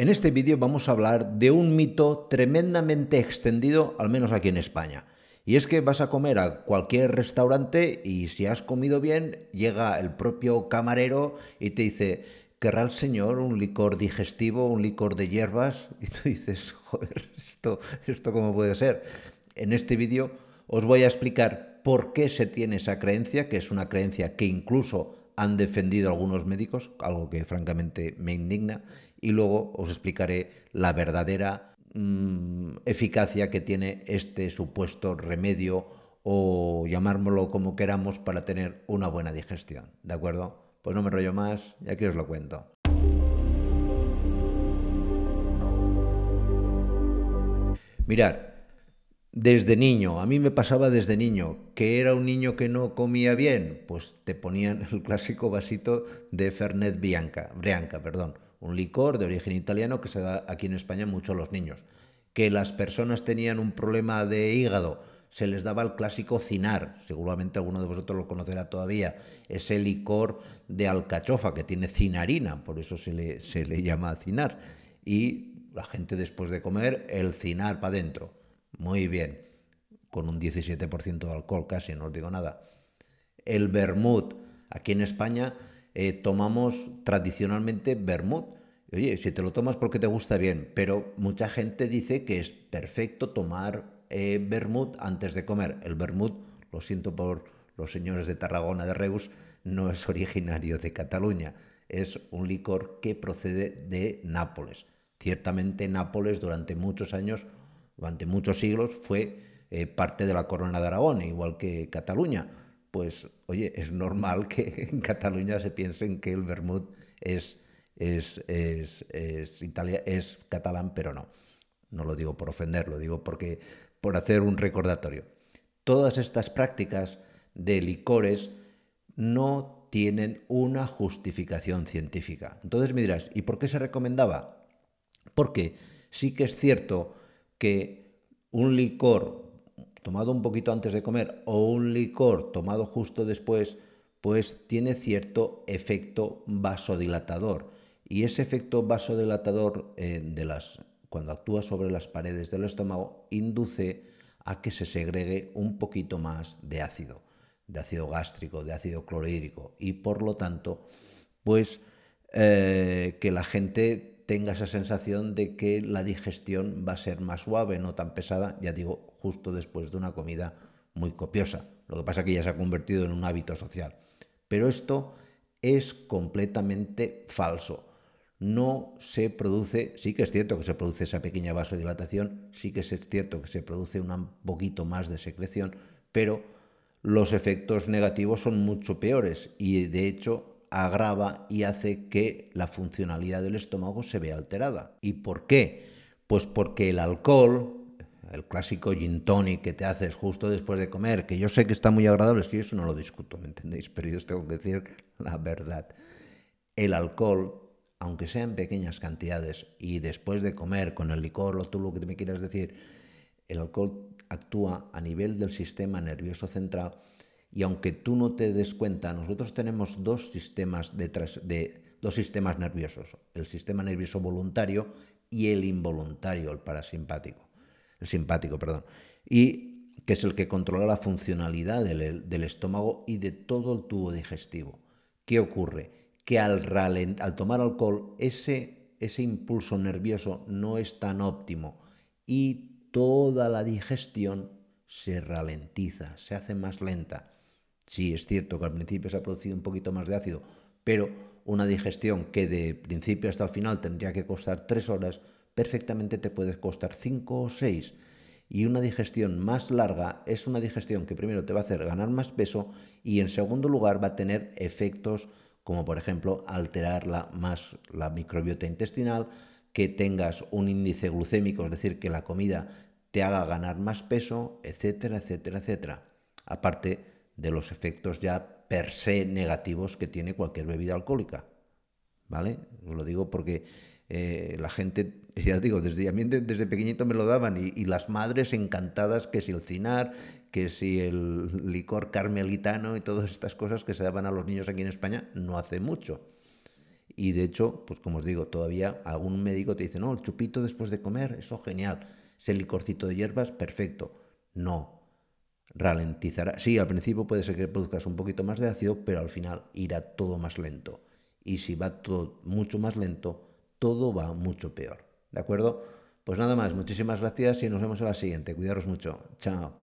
En este vídeo vamos a hablar de un mito tremendamente extendido, al menos aquí en España. Y es que vas a comer a cualquier restaurante y si has comido bien, llega el propio camarero y te dice, ¿querrá el señor un licor digestivo, un licor de hierbas? Y tú dices, joder, ¿esto, esto cómo puede ser? En este vídeo os voy a explicar por qué se tiene esa creencia, que es una creencia que incluso han defendido algunos médicos, algo que francamente me indigna, y luego os explicaré la verdadera mm, eficacia que tiene este supuesto remedio o llamármelo como queramos para tener una buena digestión. ¿De acuerdo? Pues no me rollo más y aquí os lo cuento. Mirad, desde niño, a mí me pasaba desde niño, que era un niño que no comía bien, pues te ponían el clásico vasito de Fernet Bianca, Brianca, perdón, un licor de origen italiano que se da aquí en España mucho a los niños. Que las personas tenían un problema de hígado, se les daba el clásico cinar, seguramente alguno de vosotros lo conocerá todavía, ese licor de alcachofa que tiene cinarina, por eso se le, se le llama cinar. Y la gente después de comer, el cinar para adentro. Muy bien, con un 17% de alcohol casi, no os digo nada. El vermut, aquí en España eh, tomamos tradicionalmente vermut. Oye, si te lo tomas porque te gusta bien, pero mucha gente dice que es perfecto tomar eh, vermut antes de comer. El vermut, lo siento por los señores de Tarragona de Reus, no es originario de Cataluña, es un licor que procede de Nápoles. Ciertamente Nápoles durante muchos años, durante muchos siglos, fue eh, parte de la corona de Aragón, igual que Cataluña pues oye, es normal que en Cataluña se piensen que el vermut es, es, es, es, catalán, pero no. No lo digo por ofender, lo digo porque, por hacer un recordatorio. Todas estas prácticas de licores no tienen una justificación científica. Entonces me dirás, ¿y por qué se recomendaba? Porque sí que es cierto que un licor tomado un poquito antes de comer o un licor tomado justo después, pues tiene cierto efecto vasodilatador. Y ese efecto vasodilatador eh, de las, cuando actúa sobre las paredes del estómago induce a que se segregue un poquito más de ácido, de ácido gástrico, de ácido clorhídrico y por lo tanto, pues eh, que la gente tenga esa sensación de que la digestión va a ser más suave, no tan pesada, ya digo, justo después de una comida muy copiosa. Lo que pasa es que ya se ha convertido en un hábito social. Pero esto es completamente falso. No se produce, sí que es cierto que se produce esa pequeña vasodilatación, sí que es cierto que se produce un poquito más de secreción, pero los efectos negativos son mucho peores y de hecho agrava y hace que la funcionalidad del estómago se vea alterada. ¿Y por qué? Pues porque el alcohol, el clásico gin tonic que te haces justo después de comer, que yo sé que está muy agradable, es que eso no lo discuto, ¿me entendéis? Pero yo os tengo que decir la verdad. El alcohol, aunque sea en pequeñas cantidades y después de comer con el licor o tú lo que me quieras decir, el alcohol actúa a nivel del sistema nervioso central y aunque tú no te des cuenta, nosotros tenemos dos sistemas, de, dos sistemas nerviosos, el sistema nervioso voluntario y el involuntario, el parasimpático, el simpático, perdón, y que es el que controla la funcionalidad del, estómago y de todo el tubo digestivo. ¿Qué ocurre? Que al, tomar alcohol ese impulso nervioso no es tan óptimo y toda la digestión se ralentiza, se hace más lenta Sí, es cierto que al principio se ha producido un poquito más de ácido, pero una digestión que de principio hasta el final tendría que costar tres horas, perfectamente te puede costar cinco o seis. Y una digestión más larga es una digestión que primero te va a hacer ganar más peso y en segundo lugar va a tener efectos como por ejemplo alterar la, más la microbiota intestinal, que tengas un índice glucémico, es decir, que la comida te haga ganar más peso, etcétera, etcétera, etcétera. Aparte de los efectos ya per se negativos que tiene cualquier bebida alcohólica. ¿Vale? Os lo digo porque eh, la gente, ya digo, desde, a desde pequeñito me lo daban y, y, las madres encantadas que si el cinar, que si el licor carmelitano y todas estas cosas que se daban a los niños aquí en España no hace mucho. Y de hecho, pues como os digo, todavía algún médico te dice, no, el chupito después de comer, eso genial. Ese licorcito de hierbas, perfecto. No, ralentizará. Sí, al principio puede ser que produzcas un poquito más de ácido, pero al final irá todo más lento. Y si va todo mucho más lento, todo va mucho peor. ¿De acuerdo? Pues nada más, muchísimas gracias y nos vemos a la siguiente. Cuidaros mucho. Chao.